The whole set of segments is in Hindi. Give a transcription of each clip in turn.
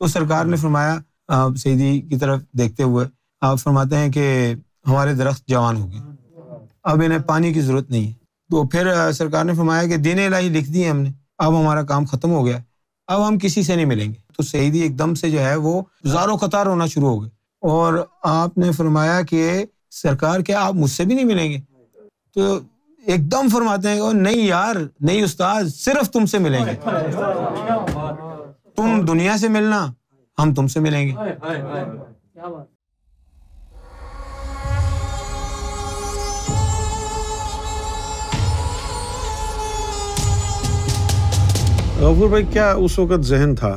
तो सरकार ने फरमाया सईदी की तरफ देखते हुए आप फरमाते हैं कि हमारे दरख्त जवान हो गए अब इन्हें पानी की ज़रूरत नहीं है तो फिर सरकार ने फरमाया कि दिन इलाही लिख दिए हमने अब हमारा काम ख़त्म हो गया अब हम किसी से नहीं मिलेंगे तो सईदी एकदम से जो है वो जारो कतार होना शुरू हो गए और आपने फरमाया कि सरकार क्या आप मुझसे भी नहीं मिलेंगे तो एकदम फरमाते हैं नहीं यार नहीं उस्ताद सिर्फ तुमसे मिलेंगे तुम दुनिया से मिलना हम तुमसे मिलेंगे आए, गफूर भाई क्या उस वक़्त जहन था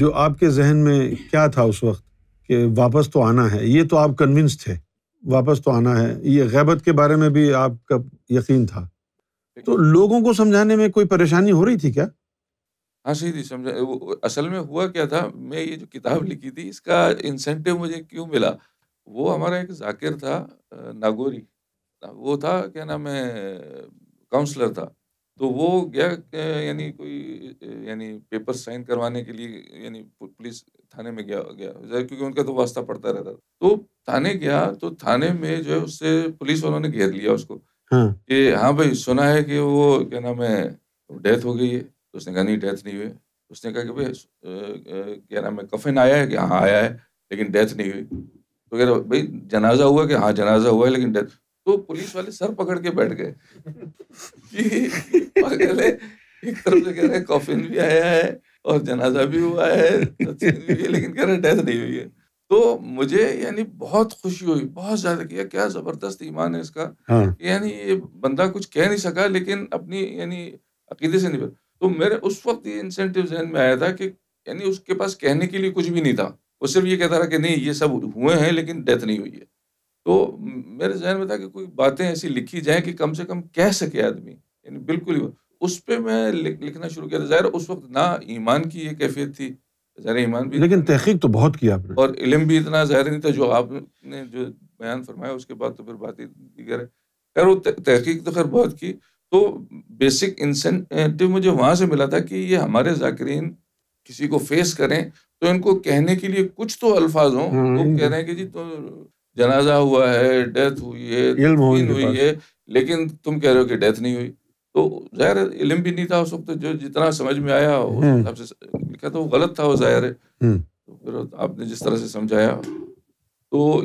जो आपके जहन में क्या था उस वक्त कि वापस तो आना है ये तो आप कन्विंस थे वापस तो आना है ये गैबत के बारे में भी आपका यकीन था तो लोगों को समझाने में कोई परेशानी हो रही थी क्या हाँ, सही थी समझा वो असल में हुआ क्या था, मैं ये जो किताब लिखी थी इसका इंसेंटिव मुझे क्यों मिला? वो हमारा एक ज़ाकिर था नागोरी वो था क्या नाम है काउंसलर था। तो वो गया यानी कोई यानी पेपर साइन करवाने के लिए यानी पुलिस थाने में गया गया क्योंकि उनका तो वास्ता पड़ता रहता था। तो थाने गया तो थाने में जो है उससे पुलिस वालों ने घेर लिया उसको हाँ। कि हाँ, भाई सुना है कि वो क्या नाम है डेथ हो गई है। तो उसने कहा नहीं डेथ नहीं हुई उसने कहा कि भाई क्या नाम है कफिन आया है कि हाँ आया है लेकिन डेथ नहीं हुई तो कह रहे भाई जनाजा हुआ कि हाँ जनाजा हुआ है लेकिन डेथ तो पुलिस वाले सर पकड़ के बैठ गए एक तरफ से कह रहे कफिन भी आया है और जनाजा भी हुआ है भी लेकिन कह रहे डेथ नहीं हुई है तो मुझे यानी बहुत खुशी हुई बहुत ज्यादा किया क्या जबरदस्त ईमान है इसका हाँ। यानी ये बंदा कुछ कह नहीं सका लेकिन अपनी यानी अकीदे से नहीं तो मेरे उस वक्त ये इंसेंटिव जहन में आया था कि यानी उसके पास कहने के लिए कुछ भी नहीं था वो सिर्फ ये कहता था कि नहीं ये सब हुए हैं लेकिन डेथ नहीं हुई है तो मेरे जहन में था कि कोई बातें ऐसी लिखी जाए कि कम से कम कह सके आदमी यानी बिल्कुल ही उस पर मैं लिखना शुरू किया था ज़ाहिर उस वक्त ना ईमान की ये कैफियत थी ज़ाहिर ईमान भी लेकिन तहकीक तो बहुत किया आपने और इलम भी इतना ज़ाहिर नहीं था जो आपने जो बयान फरमाया उसके बाद तो फिर बात ही दीगर है खैर वो तहकीक तो खैर बहुत की तो बेसिक इंसेंटिव मुझे वहाँ से मिला था कि ये हमारे जाकरीन किसी को फेस करें तो इनको कहने के लिए कुछ तो अल्फाज हो तो हम्म, हम्म, कह हम्म। रहे हैं कि जी तो जनाजा हुआ है डेथ हुई है हुई, हुई है लेकिन तुम कह रहे हो कि डेथ नहीं हुई तो जाहिर इलम भी नहीं था उस वक्त जो जितना समझ में आया उस हिसाब से लिखा तो वो गलत था वो जाहिर है तो फिर आपने जिस तरह से समझाया तो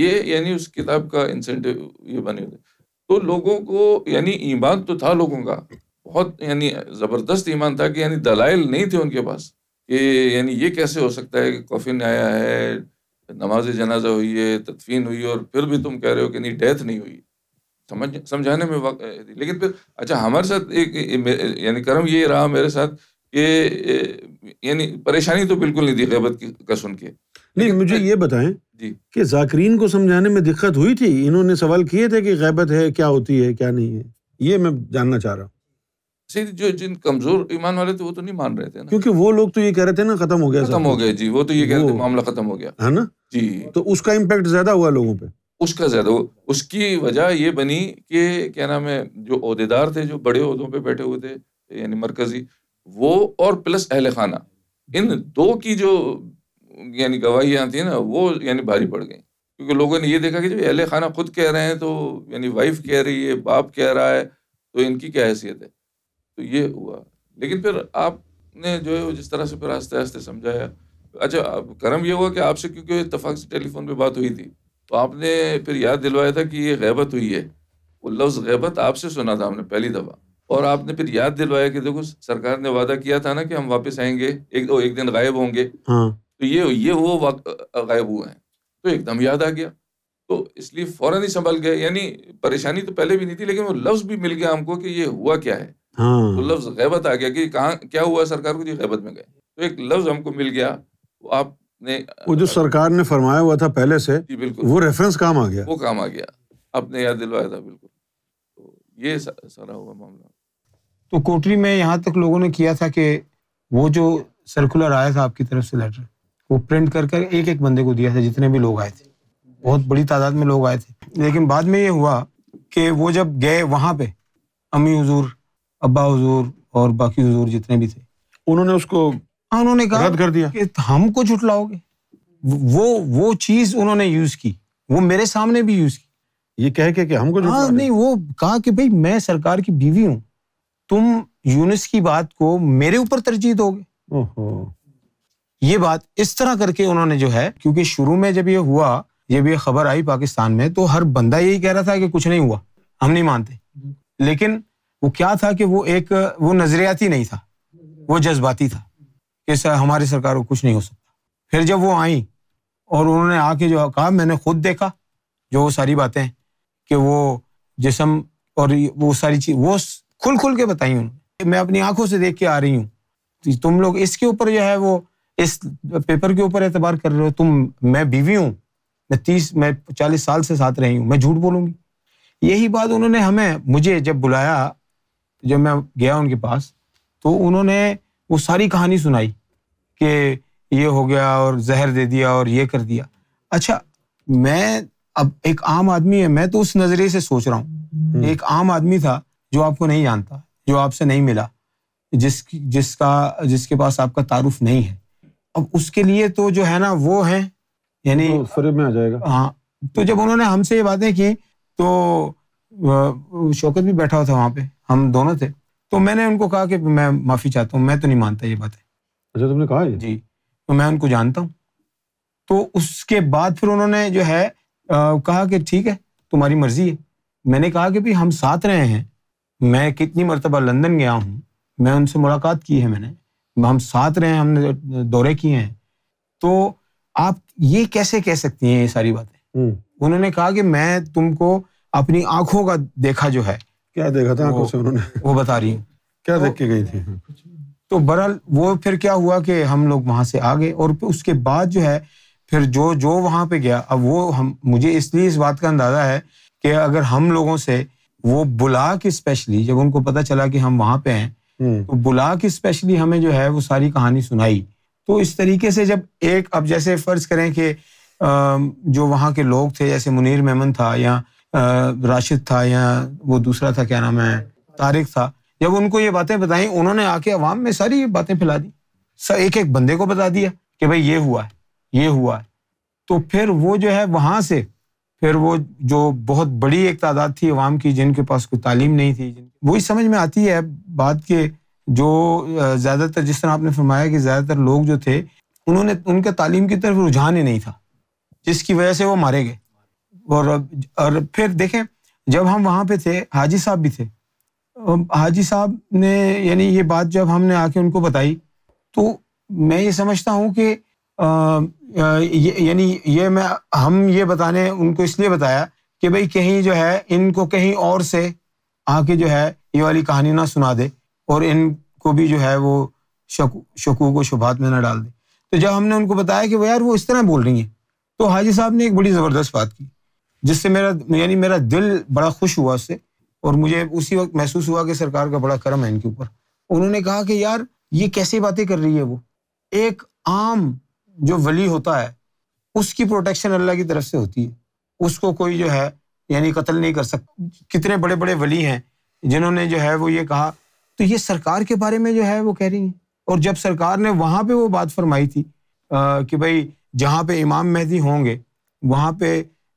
ये यानी उस किताब का इंसेंटिव ये बने हुए तो लोगों को यानी ईमान तो था लोगों का बहुत यानी ज़बरदस्त ईमान था कि यानी दलाइल नहीं थे उनके पास कि यानी ये कैसे हो सकता है कि कॉफिन आया है नमाज जनाजा हुई है तदफीन हुई है और फिर भी तुम कह रहे हो कि नहीं डेथ नहीं हुई समझ समझाने में वक्त लेकिन फिर अच्छा हमारे साथ एक यानी कर्म ये रहा मेरे साथ कि यानी परेशानी तो बिल्कुल नहीं थी गैबत का सुन के लेकिन मुझे ये बताएं कि जाकरीन को समझाने में दिक्कत हुई थी इन्होंने सवाल किए थे कि गैबत है क्या होती है क्या नहीं है ये मैं जानना चाह रहा हूँ जो जिन कमजोर ईमान वाले थे वो तो नहीं मान रहे थे ना क्योंकि वो लोग तो ये कह रहे थे ना खत्म हो गया खत्म हो गया जी वो तो ये कह रहे थे मामला खत्म हो गया है ना जी तो उसका इम्पेक्ट ज्यादा हुआ लोगों पर उसका ज्यादा उसकी वजह ये बनी कि क्या नाम है जो अहदेदार थे जो बड़े अहदों पे बैठे हुए थे यानी मरकजी वो और प्लस अहल खाना इन दो की जो यानी गवाहियाँ थी ना वो यानी भारी पड़ गई क्योंकि लोगों ने ये देखा कि जब अहल खाना खुद कह रहे हैं तो यानी वाइफ कह रही है बाप कह रहा है तो इनकी क्या हैसियत है तो ये हुआ लेकिन फिर आपने जो है जिस तरह से फिर आस्ते आस्ते समझाया अच्छा अब कर्म ये हुआ कि आपसे क्योंकि इतफाक़ से टेलीफोन पे बात हुई थी तो आपने फिर याद दिलवाया था कि ये गैबत हुई है वो लफ्ज़ गैबत आपसे सुना था हमने पहली दफ़ा और आपने फिर याद दिलवाया कि देखो सरकार ने वादा किया था ना कि हम वापस आएंगे एक दो एक दिन गायब होंगे हाँ। तो ये ये वो वक्त गायब हुए हैं तो एकदम याद आ गया तो इसलिए फौरन ही संभल गए यानी परेशानी तो पहले भी नहीं थी लेकिन वो लफ्ज भी मिल गया हमको कि ये हुआ क्या है हाँ। तो लफ्ज गैबत आ गया कि कहा क्या हुआ सरकार को जी गैबत में गए तो एक लफ्ज हमको मिल गया वो आपने वो जो सरकार ने फरमाया हुआ था पहले से बिल्कुल वो रेफरेंस काम आ गया वो काम आ गया आपने याद दिलवाया था बिल्कुल तो ये सारा हुआ मामला तो कोटरी में यहाँ तक लोगों ने किया था कि वो जो सर्कुलर आया था आपकी तरफ से लेटर वो प्रिंट कर कर एक एक बंदे को दिया था जितने भी लोग आए थे बहुत बड़ी तादाद में लोग आए थे लेकिन बाद में ये हुआ कि वो जब गए वहाँ पे अम्मी हजूर अब्बा हजूर और बाकी हजूर जितने भी थे उन्होंने उसको हाँ, उन्होंने कहा कर दिया कि हम को जुटलाओगे वो वो चीज़ उन्होंने यूज़ की वो मेरे सामने भी यूज़ की ये कह के कि हमको हाँ नहीं वो कहा कि भाई मैं सरकार की बीवी हूँ तुम यूनिस की बात को मेरे ऊपर तरजीह दोगे ये बात इस तरह करके उन्होंने जो है क्योंकि शुरू में जब ये हुआ जब ये खबर आई पाकिस्तान में तो हर बंदा यही कह रहा था कि कुछ नहीं हुआ हम नहीं मानते लेकिन वो क्या था कि वो एक वो नजरियाती नहीं था वो जज्बाती था कि सर हमारी सरकार को कुछ नहीं हो सकता फिर जब वो आई और उन्होंने आके जो कहा मैंने खुद देखा जो वो सारी बातें कि वो जिसम और वो सारी चीज वो खुल खुल के बताई उन्होंने मैं अपनी आंखों से देख के आ रही हूँ तुम लोग इसके ऊपर जो है वो इस पेपर के ऊपर एतबार कर रहे हो तुम मैं बीवी हूँ मैं तीस मैं चालीस साल से साथ रही हूँ मैं झूठ बोलूँगी यही बात उन्होंने हमें मुझे जब बुलाया जब मैं गया उनके पास तो उन्होंने वो सारी कहानी सुनाई कि ये हो गया और जहर दे दिया और ये कर दिया अच्छा मैं अब एक आम आदमी है मैं तो उस नज़रिए से सोच रहा हूँ हम्म। एक आम आदमी था जो आपको नहीं जानता जो आपसे नहीं मिला जिस जिसका जिसके पास आपका तारुफ नहीं है अब उसके लिए तो जो है ना वो है यानी तो में आ जाएगा हाँ तो जब उन्होंने हमसे ये बातें की तो शौकत भी बैठा हुआ था वहां पे हम दोनों थे तो मैंने उनको कहा कि मैं माफ़ी चाहता हूँ मैं तो नहीं मानता ये बातें अच्छा तुमने कहा जी तो मैं उनको जानता हूँ तो उसके बाद फिर उन्होंने जो है आ, कहा कि ठीक है तुम्हारी मर्जी है मैंने कहा कि भाई हम साथ रहे हैं मैं कितनी मरतबा लंदन गया हूँ मैं उनसे मुलाकात की है मैंने हम साथ रहे हैं हमने दौरे किए हैं तो आप ये कैसे कह सकती हैं ये सारी बातें हम्म। उन्होंने कहा कि मैं तुमको अपनी आंखों का देखा जो है क्या देखा था आंखों से उन्होंने वो बता रही क्या तो देख के गई थी तो बहरहाल वो फिर क्या हुआ कि हम लोग वहां से आ गए और उसके बाद जो है फिर जो जो वहां पे गया अब वो हम मुझे इसलिए इस बात का अंदाज़ा है कि अगर हम लोगों से वो बुला के स्पेशली जब उनको पता चला कि हम वहां पे हैं हम्म। तो बुला के स्पेशली हमें जो है वो सारी कहानी सुनाई तो इस तरीके से जब एक अब जैसे फ़र्ज़ करें कि जो वहाँ के लोग थे जैसे मुनीर मेमन था या राशिद था या वो दूसरा था क्या नाम है तारिक था जब उनको ये बातें बताई उन्होंने आके अवाम में सारी ये बातें फैला दी सर एक एक बंदे को बता दिया कि भाई ये हुआ है ये हुआ है तो फिर वो जो है वहां से फिर वो जो बहुत बड़ी एक तादाद थी अवाम की जिनके पास कोई तालीम नहीं थी वही समझ में आती है बात के जो ज़्यादातर जिस तरह आपने फरमाया कि ज़्यादातर लोग जो थे उन्होंने उनके तालीम की तरफ रुझान ही नहीं था जिसकी वजह से वो मारे गए और और फिर देखें जब हम वहाँ पे थे हाजी साहब भी थे हाजी साहब ने यानी ये बात जब हमने आके उनको बताई तो मैं ये समझता हूँ कि यानी ये मैं हम ये बताने उनको इसलिए बताया कि भाई कहीं जो है इनको कहीं और से आके जो है ये वाली कहानी ना सुना दे और इनको भी जो है वो शकू शकु को शुभात में ना डाल दे तो जब हमने उनको बताया कि वो यार वो इस तरह बोल रही हैं तो हाजी साहब ने एक बड़ी ज़बरदस्त बात की जिससे मेरा यानी मेरा दिल बड़ा खुश हुआ उससे और मुझे उसी वक्त महसूस हुआ कि सरकार का बड़ा करम है इनके ऊपर उन्होंने कहा कि यार ये कैसी बातें कर रही है वो एक आम जो वली होता है उसकी प्रोटेक्शन अल्लाह की तरफ से होती है उसको कोई जो है यानी कत्ल नहीं कर सकता कितने बड़े बड़े वली हैं जिन्होंने जो है वो ये कहा तो ये सरकार के बारे में जो है वो कह रही हैं और जब सरकार ने वहाँ पे वो बात फरमाई थी आ, कि भाई जहाँ पे इमाम मेहदी होंगे वहाँ पे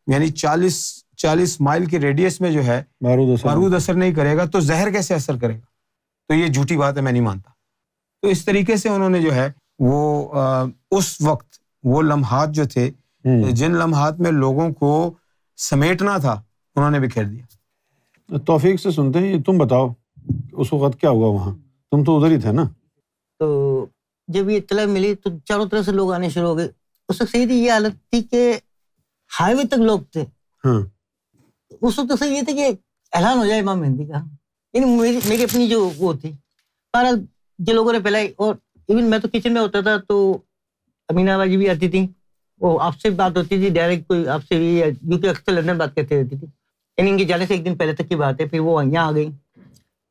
यानी चालीस चालीस माइल के रेडियस में जो है बारूद असर बारूद असर नहीं करेगा तो जहर कैसे असर करेगा तो ये झूठी बात है मैं नहीं मानता तो इस तरीके से उन्होंने जो है वो आ, उस वक्त वो लम्हात जो थे हम्म। तो जिन लम्हात में लोगों को समेटना था उन्होंने बिखेर दिया तो तौफीक से सुनते हैं तुम बताओ उस वक्त क्या हुआ वहाँ तुम तो उधर ही थे ना तो जब ये इतला मिली तो चारों तरफ से लोग आने शुरू हो गए उस वक्त सही ये हालत थी कि हाईवे तक लोग थे हाँ। उस वक्त तो सही ये था कि ऐलान हो जाए इमाम मेहंदी का मेरी अपनी जो वो थी बहरहाल जो लोगों ने फैलाई और इवन मैं तो किचन में होता था तो अमीना बाजी भी आती थी वो आपसे बात होती थी डायरेक्ट कोई आपसे भी क्योंकि अक्सर लंदन बात करती रहती थी यानी इनके जाने से एक दिन पहले तक की बात है फिर वो यहाँ आ गई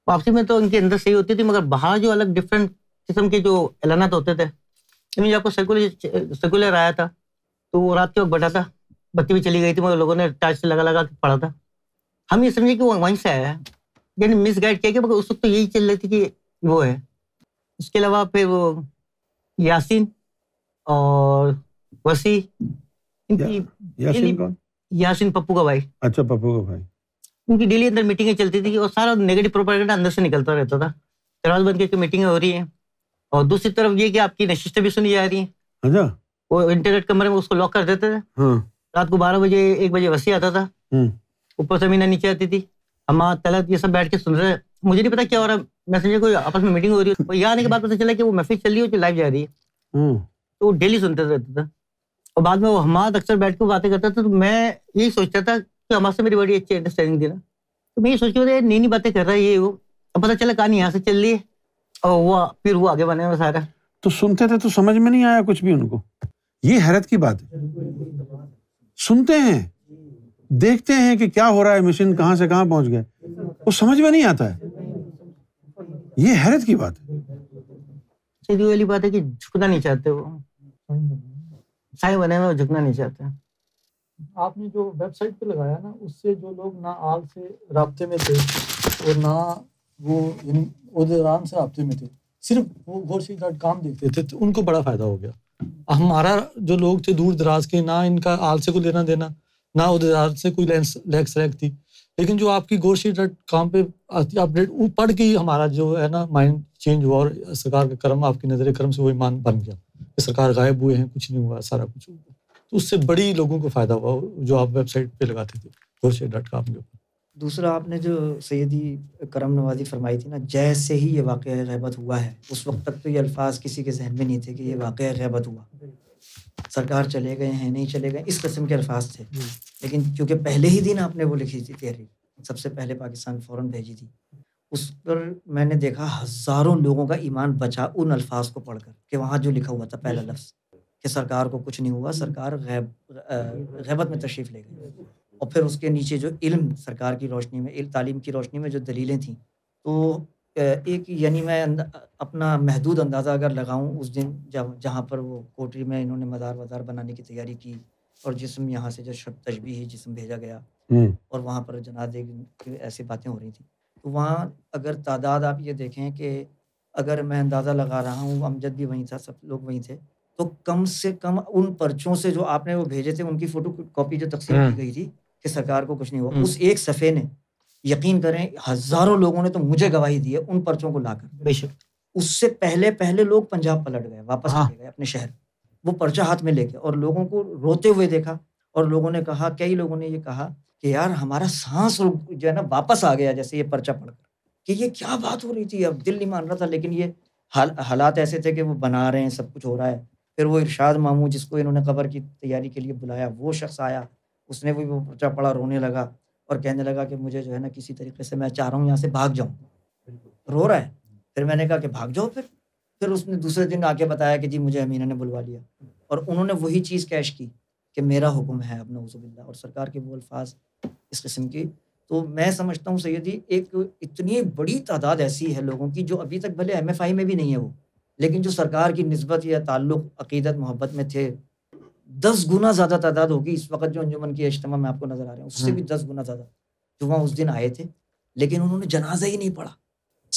वापसी में तो इनके अंदर सही होती थी मगर बाहर जो अलग डिफरेंट किस्म के जो ऐलाना तो होते थे यानी आपको सर्कुलर सर्कुलर आया था तो वो रात के वक्त बटा था बत्ती भी चली गई थी मगर लोगों ने टार्च लगा लगा के पढ़ा था हम ये समझे कि वो वहीं से आया है यानी मिस गाइड किया गया मगर उस वक्त तो यही चल रही थी कि वो है उसके अलावा फिर वो यासीन और वसी इनकी या, यासीन पप्पू का भाई अच्छा पप्पू का भाई उनकी डेली अंदर मीटिंगें चलती थी और सारा नेगेटिव प्रोपागेंडा अंदर से निकलता रहता था दरवाज बंद करके मीटिंगें हो रही हैं और दूसरी तरफ ये कि आपकी नशिस्तें भी सुनी जा रही हैं अच्छा वो इंटरनेट कमरे में उसको लॉक कर देते थे हाँ। रात को बारह बजे एक बजे वसी आता था हम्म। ऊपर से मीना नीचे आती थी हम तलत ये सब बैठ के सुन रहे मुझे नहीं पता क्या हो रहा मैसेंजर कोई आपस में मीटिंग हो रही है यहाँ आने के बाद पता चला कि वो मैसेज चल रही है लाइव जा रही है हम्म। तो वो डेली सुनते रहता था और बाद में वो हमाद अक्सर बैठ के बातें करता था तो मैं यही सोचता था कि हमारे से मेरी बड़ी अच्छी अंडरस्टैंडिंग थी ना तो मैं ये सोच रहा नई नई बातें कर रहा है ये वो अब पता चला कहानी यहाँ से चल रही है और वो फिर वो आगे बने हुआ सारा तो सुनते थे तो समझ में नहीं आया कुछ भी उनको ये हैरत की बात है सुनते हैं देखते हैं कि क्या हो रहा है मशीन कहाँ से कहाँ पहुंच गए वो समझ में नहीं आता है ये हैरत की बात है वाली बात है कि झुकना नहीं चाहते वो साई बने में झुकना नहीं चाहते आपने जो वेबसाइट पे लगाया ना उससे जो लोग ना आग से रबते में थे और ना वो आराम से रबते में थे सिर्फ वो गोरसी डॉट काम देखते थे तो उनको बड़ा फ़ायदा हो गया हमारा जो लोग थे दूर दराज के ना इनका आल से कोई लेना देना ना उधर से कोई लेंस लेग सेलेक्ट थी लेकिन जो आपकी गोरशी डॉट कॉम पे अपडेट वो पढ़ के ही हमारा जो है ना माइंड चेंज हुआ और सरकार का कर्म आपकी नजर कर्म से वो ईमान बन गया कि सरकार गायब हुए हैं कुछ नहीं हुआ सारा कुछ हुआ तो उससे बड़ी लोगों को फ़ायदा हुआ जो आप वेबसाइट पे लगाते थे गोरशी डॉट कॉम के ऊपर दूसरा आपने जो सैदी करम नवाजी फरमाई थी ना जैसे ही ये वाक़ गैबत हुआ है उस वक्त तक तो ये अल्फाज किसी के जहन में नहीं थे कि ये वाक़ गैबत हुआ सरकार चले गए हैं नहीं चले गए इस किस्म के अल्फाज थे हम्म। लेकिन क्योंकि पहले ही दिन आपने वो लिखी थी तहरीर सबसे पहले पाकिस्तान फ़ौरन भेजी थी उस पर मैंने देखा हज़ारों लोगों का ईमान बचा उन अल्फाज को पढ़कर कि वहाँ जो लिखा हुआ था पहला हम्म। लफ्ज़ कि सरकार को कुछ नहीं हुआ सरकार गैब गैबत में तशरीफ़ ले गई और फिर उसके नीचे जो इल्म सरकार की रोशनी में तालीम की रोशनी में जो दलीलें थीं तो एक यानी मैं अपना महदूद अंदाज़ा अगर लगाऊं उस दिन जब जहाँ पर वो कोटरी में इन्होंने मज़ार वज़ार बनाने की तैयारी की और जिसम यहाँ से जो शब तजबी जिसम भेजा गया और वहाँ पर जनाजे की ऐसी बातें हो रही थी तो वहाँ अगर तादाद आप ये देखें कि अगर मैं अंदाज़ा लगा रहा हूँ अमजद भी वहीं था सब लोग वहीं थे तो कम से कम उन पर्चों से जो आपने वो भेजे थे उनकी फ़ोटो कॉपी जो तकसीम की गई थी कि सरकार को कुछ नहीं हुआ उस एक सफ़े ने यकीन करें हजारों लोगों ने तो मुझे गवाही दी है उन पर्चों को लाकर बेशक उससे पहले पहले लोग पंजाब पलट गए वापस हाँ। गए अपने शहर वो पर्चा हाथ में लेके और लोगों को रोते हुए देखा और लोगों ने कहा कई लोगों ने ये कहा कि यार हमारा सांस जो है ना वापस आ गया जैसे ये पर्चा पढ़कर कि ये क्या बात हो रही थी अब दिल नहीं मान रहा था लेकिन ये हाल हालात ऐसे थे कि वो बना रहे हैं सब कुछ हो रहा है फिर वो इरशाद मामू जिसको इन्होंने कबर की तैयारी के लिए बुलाया वो शख्स आया उसने भी वो पर्चा पढ़ा रोने लगा और कहने लगा कि मुझे जो है ना किसी तरीके से मैं चाह रहा हूँ यहाँ से भाग जाऊँ रो रहा है फिर मैंने कहा कि भाग जाओ फिर फिर उसने दूसरे दिन आके बताया कि जी मुझे अमीना ने बुलवा लिया और उन्होंने वही चीज़ कैश की कि मेरा हुक्म है अब नवजुबिल्ला और सरकार के वो अल्फाज इस किस्म की तो मैं समझता हूँ सैदी एक इतनी बड़ी तादाद ऐसी है लोगों की जो अभी तक भले एम में भी नहीं है वो लेकिन जो सरकार की नस्बत या ताल्लुक अकीदत मोहब्बत में थे दस गुना ज़्यादा तादाद होगी इस वक्त जो अंजुमन की इज्तम में आपको नज़र आ रहे हैं उससे भी हम्म। दस गुना ज़्यादा जो वहाँ उस दिन आए थे लेकिन उन्होंने जनाजा ही नहीं पढ़ा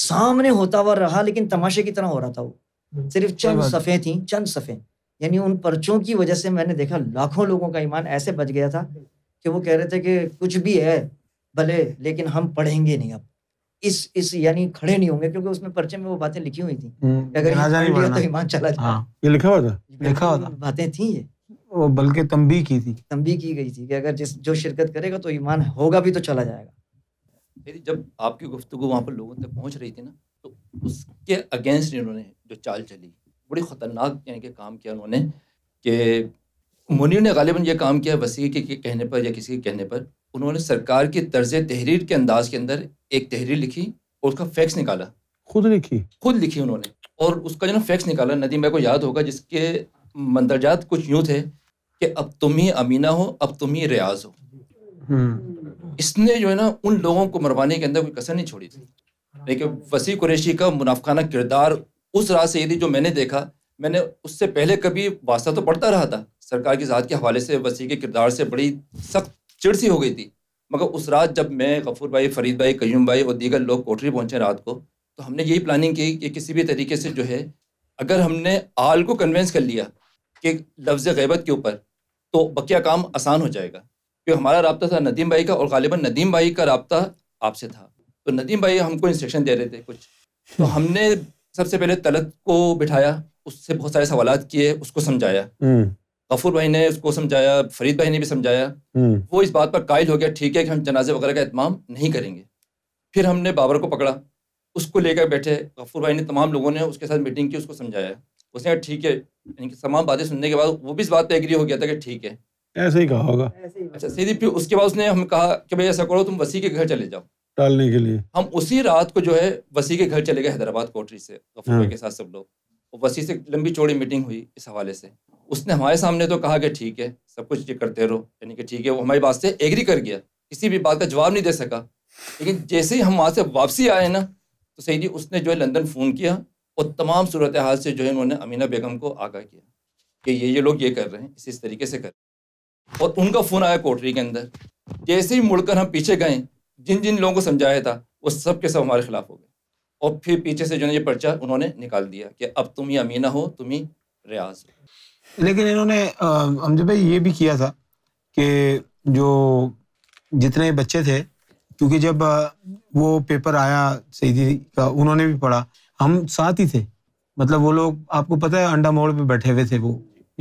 सामने होता हुआ रहा लेकिन तमाशे की तरह हो रहा था वो हम्म। सिर्फ चंद सफ़े थी चंद सफ़े यानी उन पर्चों की वजह से मैंने देखा लाखों लोगों का ईमान ऐसे बच गया था कि वो कह रहे थे कि कुछ भी है भले लेकिन हम पढ़ेंगे नहीं अब इस इस यानी खड़े नहीं होंगे क्योंकि उसमें पर्चे में वो बातें लिखी हुई थी हम्म, अगर तो ईमान चला जाए हाँ। लिखा हुआ था लिखा हुआ था बातें थी ये बल्कि तंबी की थी तंबी की गई थी कि अगर जिस जो शिरकत करेगा तो ईमान होगा भी तो चला जाएगा मेरी जब आपकी गुफ्तु वहाँ पर लोगों तक पहुँच रही थी ना तो उसके अगेंस्ट इन्होंने जो चाल चली बड़ी ख़तरनाक यानी कि काम किया उन्होंने कि मुनिर ने गालिबा ये काम किया वसी के, के कहने पर या किसी के कहने पर उन्होंने सरकार की तर्ज तहरीर के अंदाज के अंदर एक तहरीर लिखी और उसका फैक्स निकाला खुद लिखी खुद लिखी उन्होंने और उसका जो ना फैक्स निकाला नदी मेरे को याद होगा जिसके मंदरजात कुछ यूँ थे कि अब तुम ही अमीना हो अब तुम ही रियाज हो हम्म। इसने जो है ना उन लोगों को मरवाने के अंदर कोई कसर नहीं छोड़ी थी लेकिन वसी कुरैशी का मुनाफाना किरदार उस राह से ये थी जो मैंने देखा मैंने उससे पहले कभी वास्ता तो पढ़ता रहा था सरकार की ज़ात के हवाले से वसी के किरदार से बड़ी सख्त चिड़ सी हो गई थी मगर उस रात जब मैं गफूर भाई फरीद भाई कयूम भाई और दीगर लोग कोठरी पहुंचे रात को तो हमने यही प्लानिंग की कि किसी भी तरीके से जो है अगर हमने आल को कन्वेंस कर लिया कि लफ्ज़ गैबत के ऊपर तो बकिया काम आसान हो जाएगा क्योंकि हमारा रबता था नदीम भाई का और गालिबा नदीम भाई का रबता आपसे था तो नदीम भाई हमको इंस्ट्रक्शन दे रहे थे कुछ तो हमने सबसे पहले तलत को बिठाया उससे बहुत सारे सवाल किए उसको समझाया हम्म। गफूर भाई ने उसको समझाया फरीद भाई ने भी समझाया हम्म। वो इस बात पर कायल हो गया ठीक है कि हम जनाजे वगैरह का इतमाम नहीं करेंगे फिर हमने बाबर को पकड़ा उसको लेकर बैठे गफूर भाई ने तमाम लोगों ने उसके साथ मीटिंग की उसको समझाया उसने कहा ठीक है यानी कि तमाम बातें सुनने के बाद वो भी इस बात पर एग्री हो गया था कि ठीक है ऐसे ही कहा होगा अच्छा सीधी फिर उसके बाद उसने हम कहा कि भाई ऐसा करो तुम वसी के घर चले जाओ टालने के लिए हम उसी रात को जो है वसी के घर चले गए हैदराबाद कोटरी से गफूर हाँ। के साथ सब लोग वसी से लंबी चौड़ी मीटिंग हुई इस हवाले से उसने हमारे सामने तो कहा कि ठीक है सब कुछ ये करते रहो यानी कि ठीक है वो हमारी बात से एग्री कर गया किसी भी बात का जवाब नहीं दे सका लेकिन जैसे ही हम वहाँ से वापसी आए ना तो सही जी उसने जो है लंदन फ़ोन किया और तमाम सूरत हाल से जो है उन्होंने अमीना बेगम को आगाह किया कि ये ये लोग ये कर रहे हैं इस इस तरीके से कर और उनका फ़ोन आया कोटरी के अंदर जैसे ही मुड़कर हम पीछे गए जिन जिन लोगों को समझाया था वो सब के सब हमारे खिलाफ हो गए और फिर पीछे से जो है ये पर्चा उन्होंने निकाल दिया कि अब तुम ही अमीना हो तुम ही रियाज हो लेकिन इन्होंने हम जब ये भी किया था कि जो जितने बच्चे थे क्योंकि जब वो पेपर आया सही का उन्होंने भी पढ़ा हम साथ ही थे मतलब वो लोग आपको पता है अंडा मोड़ पे बैठे हुए थे वो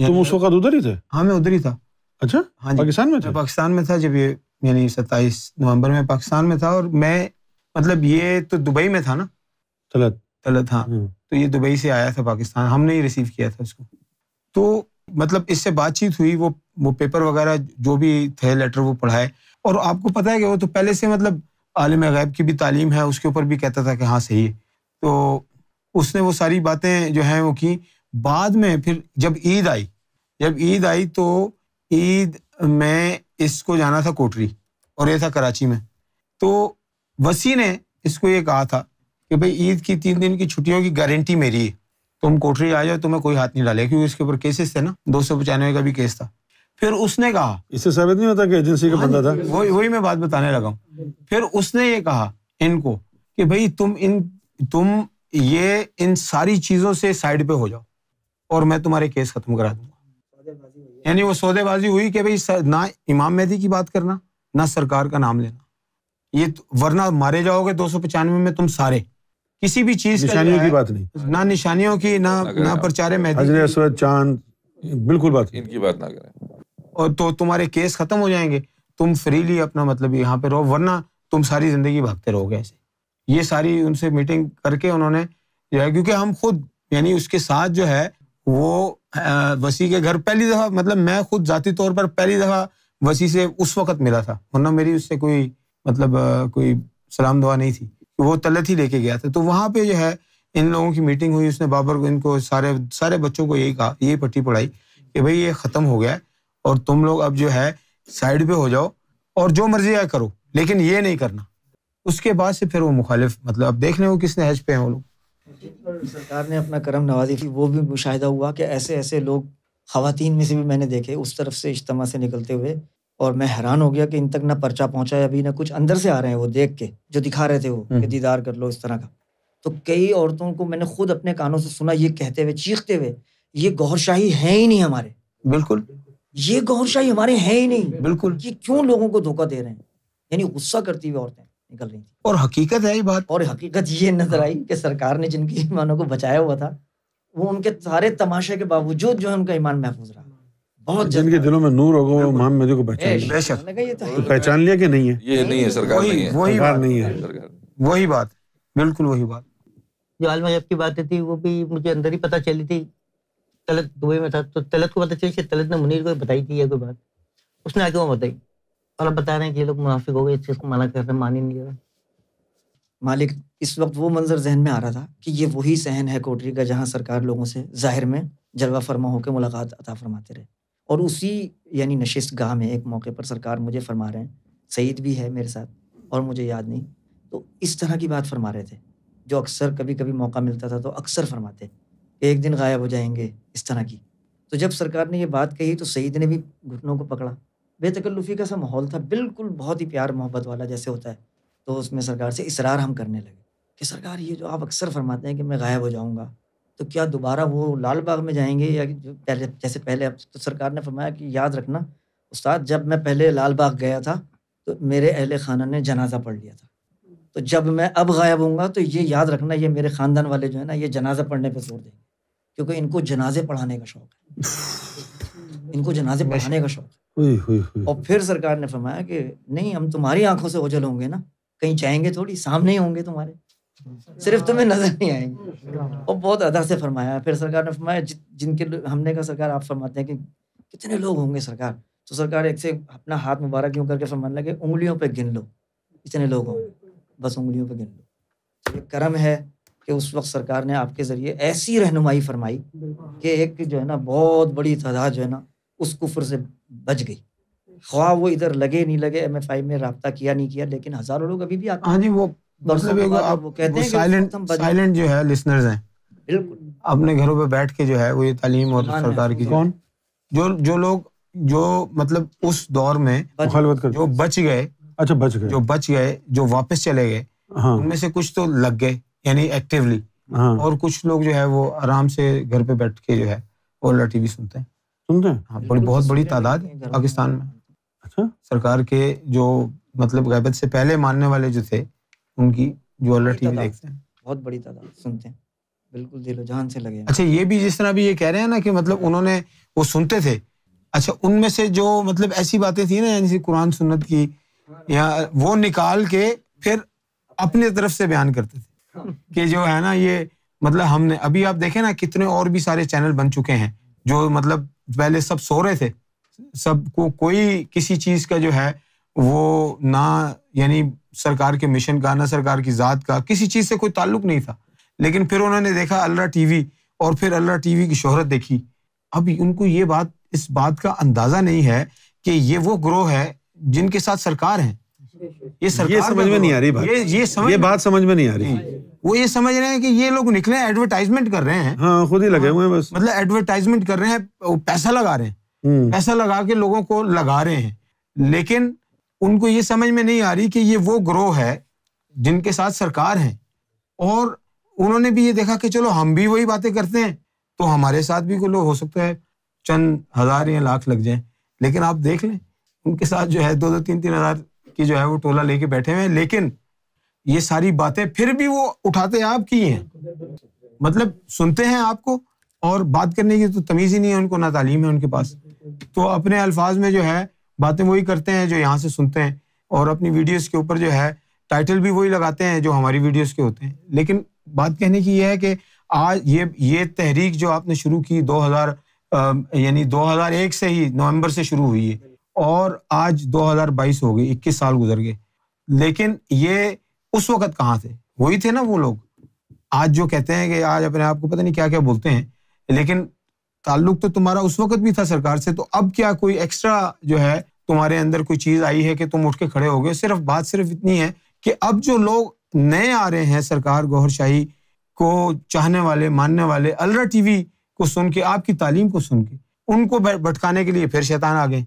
तुम तो उस वक्त तो उधर ही थे हाँ मैं उधर ही था अच्छा हाँ पाकिस्तान में था पाकिस्तान में था जब ये यानी सत्ताईस नवंबर में पाकिस्तान में था और मैं मतलब ये तो दुबई में था ना तलत तलत हाँ हम्म। तो ये दुबई से आया था पाकिस्तान हमने ही रिसीव किया था उसको तो मतलब इससे बातचीत हुई वो वो पेपर वगैरह जो भी थे लेटर वो पढ़ाए और आपको पता है कि वो तो पहले से मतलब आलिम गैब की भी तालीम है उसके ऊपर भी कहता था कि हाँ सही है तो उसने वो सारी बातें जो हैं वो की बाद में फिर जब ईद आई जब ईद आई तो ईद में इसको जाना था कोटरी और ये था कराची में तो वसी ने इसको ये कहा था कि भाई ईद की तीन दिन की छुट्टियों की गारंटी मेरी है तुम कोठरी आ जाओ तुम्हें कोई हाथ नहीं डाले क्योंकि इसके ऊपर केसेस थे ना दो सौ पचानवे का भी केस था फिर उसने कहा इससे साबित नहीं होता कि एजेंसी का बंदा था वही वही मैं बात बताने लगा हूँ फिर उसने ये कहा इनको कि भाई तुम इन तुम ये इन सारी चीज़ों से साइड पे हो जाओ और मैं तुम्हारे केस ख़त्म करा दूंगा यानी वो सौदेबाजी हुई कि भाई ना इमाम मेहदी की बात करना ना सरकार का नाम लेना ये तो- वरना मारे जाओगे दो सौ पचानवे में तुम सारे किसी भी चीज निशानियों की बात नहीं ना निशानियों की ना ना प्रचारे मेहदी चांद बिल्कुल बात इनकी बात ना करें और तो तुम्हारे केस खत्म हो जाएंगे तुम फ्रीली अपना मतलब यहाँ पे रहो वरना तुम सारी जिंदगी भागते रहोगे ऐसे ये सारी उनसे मीटिंग करके उन्होंने क्योंकि हम खुद यानी उसके साथ जो है वो वसी के घर पहली दफ़ा मतलब मैं खुद ज़ाती तौर पर पहली दफ़ा वसी से उस वक्त मिला था वरना मेरी उससे कोई मतलब कोई सलाम दुआ नहीं थी वो तलत ही लेके गया था तो वहां पे जो है इन लोगों की मीटिंग हुई उसने बाबर को इनको सारे सारे बच्चों को यही कहा यही पट्टी पढ़ाई कि भाई ये ख़त्म हो गया है और तुम लोग अब जो है साइड पे हो जाओ और जो मर्जी आया करो लेकिन ये नहीं करना उसके बाद से फिर वो मुखालिफ मतलब अब देख लें वो किसने हज पे हैं वो लोग सरकार ने अपना करम नवाजी की वो भी मुशाहिदा हुआ कि ऐसे ऐसे लोग खातन में से भी मैंने देखे उस तरफ से इज्तम से निकलते हुए और मैं हैरान हो गया कि इन तक ना पर्चा पहुंचा है अभी ना कुछ अंदर से आ रहे हैं वो देख के जो दिखा रहे थे वो हम्म। कि दीदार कर लो इस तरह का तो कई औरतों को मैंने खुद अपने कानों से सुना ये कहते हुए चीखते हुए ये गौरशाही है ही नहीं हमारे बिल्कुल ये गौरशाही हमारे है ही नहीं बिल्कुल ये क्यों लोगों को धोखा दे रहे हैं यानी गुस्सा करती हुई औरतें निकल रही थी और हकीकत है ये बात और हकीकत ये नजर आई कि सरकार ने जिनके ईमानों को बचाया हुआ था वो उनके सारे तमाशे के बावजूद जो है उनका ईमान महफूज रहा बहुत जिनके दिलों में नूर होगा वो मोहम्मद को पहचान लिया तो पहचान लिया कि नहीं है ये नहीं है सरकार वही बात नहीं है वही बात बिल्कुल वही बात जो आलम अजब की बातें थी वो भी मुझे अंदर ही पता चली थी तलत दुबई में था तो तलत को पता चली तलत ने मुनीर को बताई थी ये कोई बात उसने आके वो बताई और अब बता रहे हैं कि ये लोग मुनाफिक हो गए इस चीज़ को मना कर रहे मान ही नहीं रहे मालिक इस वक्त वो मंजर जहन में आ रहा था कि ये वही सहन है कोटरी का जहाँ सरकार लोगों से जाहिर में जलवा फरमा होकर मुलाकात अता फरमाते रहे और उसी यानी नशिश गाह में एक मौके पर सरकार मुझे फरमा रहे हैं सईद भी है मेरे साथ और मुझे याद नहीं तो इस तरह की बात फरमा रहे थे जो अक्सर कभी कभी मौका मिलता था तो अक्सर फरमाते एक दिन गायब हो जाएंगे इस तरह की तो जब सरकार ने ये बात कही तो सईद ने भी घुटनों को पकड़ा बेतकल्लुफी का सा माहौल था बिल्कुल बहुत ही प्यार मोहब्बत वाला जैसे होता है तो उसमें सरकार से इसरार हम करने लगे कि सरकार ये जो आप अक्सर फरमाते हैं कि मैं गायब हो जाऊँगा तो क्या दोबारा वो लाल बाग में जाएंगे या जो पहले जैसे पहले अब तो सरकार ने फरमाया कि याद रखना उस्ताद जब मैं पहले लाल बाग गया था तो मेरे अहल खाना ने जनाजा पढ़ लिया था तो जब मैं अब गायब हूँगा तो ये याद रखना ये मेरे ख़ानदान वाले जो है ना ये जनाजा पढ़ने पर जोर देंगे क्योंकि इनको जनाजे पढ़ाने का शौक़ है इनको जनाजे पढ़ाने का शौक़ है और फिर सरकार ने फरमाया कि नहीं हम तुम्हारी आंखों से ओझल होंगे ना कहीं जाएंगे थोड़ी सामने ही होंगे तुम्हारे सिर्फ तुम्हें नजर नहीं आएंगे और बहुत अदा से फरमाया फिर सरकार ने फरमाया जिनके हमने कहा सरकार आप फरमाते हैं कि कितने लोग होंगे सरकार तो सरकार एक से अपना हाथ मुबारक यूँ करके फरमाने लगे उंगलियों पर गिन लो इतने लोग होंगे बस उंगलियों पर गिन लो तो ये करम है कि उस वक्त सरकार ने आपके ज़रिए ऐसी रहनुमाई फरमाई कि एक जो है ना बहुत बड़ी तादाद जो है ना उस कुफर से बच गई ख्वाब वो इधर लगे नहीं लगे एम एफ आई में रबता किया नहीं किया लेकिन हजारों लोग अभी भी आते हाँ जी वो मतलब वो कहते हैं साइलेंट साइलेंट जो है लिसनर्स हैं बिल्कुल अपने घरों पे बैठ के जो है वो ये तालीम और सरकार की कौन जो जो लोग जो मतलब उस दौर में जो बच गए अच्छा बच गए जो बच गए जो वापस चले गए हाँ। उनमें से कुछ तो लग गए यानी एक्टिवली हाँ। और कुछ लोग जो है वो आराम से घर पे बैठ के जो है ओला टीवी सुनते हैं सुनते हैं हाँ, बड़ी बहुत तो बड़ी तादाद पाकिस्तान में अच्छा सरकार के जो मतलब गैबत से पहले मानने वाले जो थे उनकी जो अलर्ट टीवी देखते हैं बहुत बड़ी तादाद सुनते हैं बिल्कुल दिलो जान से लगे अच्छा ये भी जिस तरह भी ये कह रहे हैं ना कि मतलब उन्होंने वो सुनते थे अच्छा उनमें से जो मतलब ऐसी बातें थी ना जैसे कुरान सुन्नत की या वो निकाल के फिर अपने तरफ से बयान करते थे कि जो है ना ये मतलब हमने अभी आप देखें ना कितने और भी सारे चैनल बन चुके हैं जो मतलब पहले सब सो रहे थे सबको कोई किसी चीज़ का जो है वो ना यानी सरकार के मिशन का ना सरकार की ज़ात का किसी चीज़ से कोई ताल्लुक नहीं था लेकिन फिर उन्होंने देखा अल्लाह टीवी और फिर अल्लाह टीवी की शोहरत देखी अब उनको ये बात इस बात का अंदाज़ा नहीं है कि ये वो ग्रोह है जिनके साथ सरकार है ये सरकार ये समझ में नहीं आ रही बात ये ये समझ ये बात समझ में नहीं आ रही वो ये समझ रहे हैं कि ये लोग निकले एडवर्टाइजमेंट कर रहे हैं हाँ खुद ही लगे हुए हैं बस मतलब एडवर्टाइजमेंट कर रहे हैं पैसा लगा रहे हैं हम्म। पैसा लगा के लोगों को लगा रहे हैं लेकिन उनको ये समझ में नहीं आ रही कि ये वो ग्रोह है जिनके साथ सरकार है और उन्होंने भी ये देखा कि चलो हम भी वही बातें करते हैं तो हमारे साथ भी कोई लोग हो सकता है चंद हजार या लाख लग जाए लेकिन आप देख लें उनके साथ जो है दो दो तीन तीन हजार की जो है वो टोला लेके बैठे हुए हैं लेकिन ये सारी बातें फिर भी वो उठाते हैं आपकी हैं मतलब सुनते हैं आपको और बात करने की तो तमीज़ ही नहीं है उनको ना तालीम है उनके पास तो अपने अल्फाज में जो है बातें वही करते हैं जो यहाँ से सुनते हैं और अपनी वीडियोस के ऊपर जो है टाइटल भी वही लगाते हैं जो हमारी वीडियोस के होते हैं लेकिन बात कहने की यह है कि आज ये ये तहरीक जो आपने शुरू की दो यानी दो से ही नवम्बर से शुरू हुई है और आज 2022 हो गए 21 साल गुजर गए लेकिन ये उस वक्त कहाँ थे वही थे ना वो लोग आज जो कहते हैं कि आज अपने आप को पता नहीं क्या क्या बोलते हैं लेकिन ताल्लुक तो तुम्हारा उस वक्त भी था सरकार से तो अब क्या कोई एक्स्ट्रा जो है तुम्हारे अंदर कोई चीज़ आई है कि तुम उठ के खड़े हो गए सिर्फ बात सिर्फ इतनी है कि अब जो लोग नए आ रहे हैं सरकार गौहर शाही को चाहने वाले मानने वाले अलरा टीवी को सुन के आपकी तालीम को सुन के उनको भटकाने के लिए फिर शैतान आ गए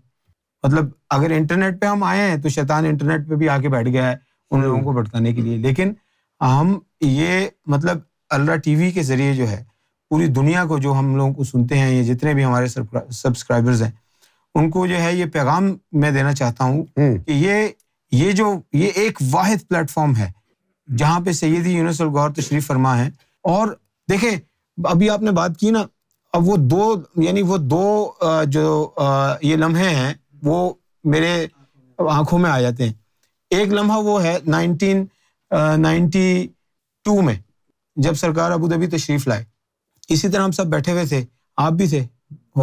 मतलब अगर इंटरनेट पे हम आए हैं तो शैतान इंटरनेट पे भी आके बैठ गया है उन हम्म। लोगों को भटकाने के लिए लेकिन हम ये मतलब अल्लाह टीवी के जरिए जो है पूरी दुनिया को जो हम लोगों को सुनते हैं ये जितने भी हमारे सब्सक्राइबर्स हैं उनको जो है ये पैगाम मैं देना चाहता हूँ हम्म। कि ये ये जो ये एक वाहिद प्लेटफॉर्म है जहाँ पे सैदी यूनिसल गौर तशरीफ फरमा है और देखें अभी आपने बात की ना अब वो दो यानी वो दो जो ये लम्हे हैं वो मेरे आंखों में आ जाते हैं एक लम्हा वो है नाइनटीन नाइन्टी टू में जब सरकार अबू धाबी तशरीफ़ लाए इसी तरह हम सब बैठे हुए थे आप भी थे